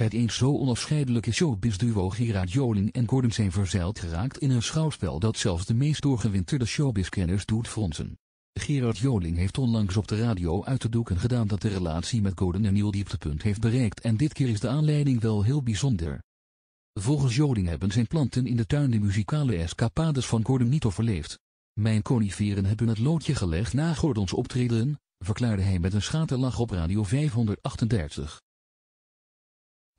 Het eens zo onafscheidelijke showbizduo Gerard Joling en Gordon zijn verzeild geraakt in een schouwspel dat zelfs de meest doorgewinterde showbizkenners doet fronsen. Gerard Joling heeft onlangs op de radio uit de doeken gedaan dat de relatie met Gordon een nieuw dieptepunt heeft bereikt en dit keer is de aanleiding wel heel bijzonder. Volgens Joling hebben zijn planten in de tuin de muzikale escapades van Gordon niet overleefd. Mijn coniferen hebben het loodje gelegd na Gordons optreden, verklaarde hij met een schaterlach op Radio 538.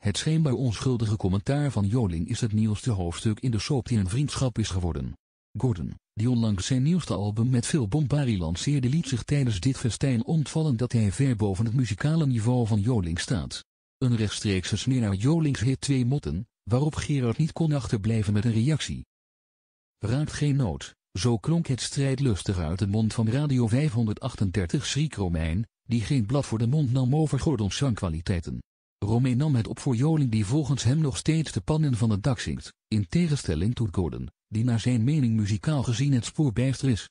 Het schijnbaar onschuldige commentaar van Joling is het nieuwste hoofdstuk in de soap die een vriendschap is geworden. Gordon, die onlangs zijn nieuwste album met veel bombarie lanceerde liet zich tijdens dit festijn ontvallen dat hij ver boven het muzikale niveau van Joling staat. Een rechtstreekse smeer naar Jolings hit Twee Motten, waarop Gerard niet kon achterblijven met een reactie. Raakt geen nood, zo klonk het strijdlustig uit de mond van Radio 538 Schriek Romein, die geen blad voor de mond nam over Gordons zangkwaliteiten. Romé nam het op voor Joling die volgens hem nog steeds de pannen van het dak zingt, in tegenstelling tot Gordon, die naar zijn mening muzikaal gezien het spoor bijster is.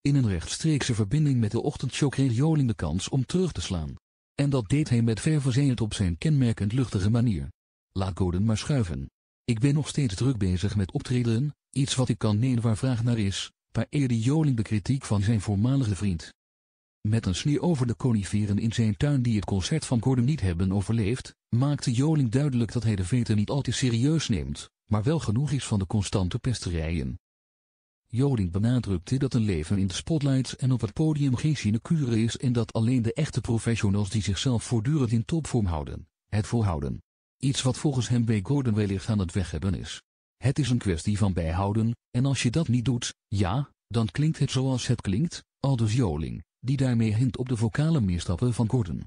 In een rechtstreekse verbinding met de ochtendshow kreeg Joling de kans om terug te slaan. En dat deed hij met ververzeild op zijn kenmerkend luchtige manier. Laat Gordon maar schuiven. Ik ben nog steeds druk bezig met optreden, iets wat ik kan nemen waar vraag naar is, waar eerde Joling de kritiek van zijn voormalige vriend. Met een snie over de coniferen in zijn tuin die het concert van Gordon niet hebben overleefd, maakte Joling duidelijk dat hij de veten niet altijd serieus neemt, maar wel genoeg is van de constante pesterijen. Joling benadrukte dat een leven in de spotlights en op het podium geen sinecure is en dat alleen de echte professionals die zichzelf voortdurend in topvorm houden, het volhouden. Iets wat volgens hem bij Gordon wellicht aan het weghebben is. Het is een kwestie van bijhouden, en als je dat niet doet, ja, dan klinkt het zoals het klinkt, aldus Joling die daarmee hint op de vocale misstappen van Gordon.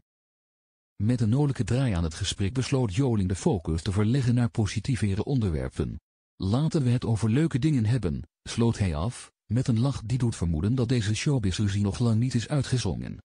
Met een nodelijke draai aan het gesprek besloot Joling de focus te verleggen naar positievere onderwerpen. Laten we het over leuke dingen hebben, sloot hij af, met een lach die doet vermoeden dat deze showbizruzie nog lang niet is uitgezongen.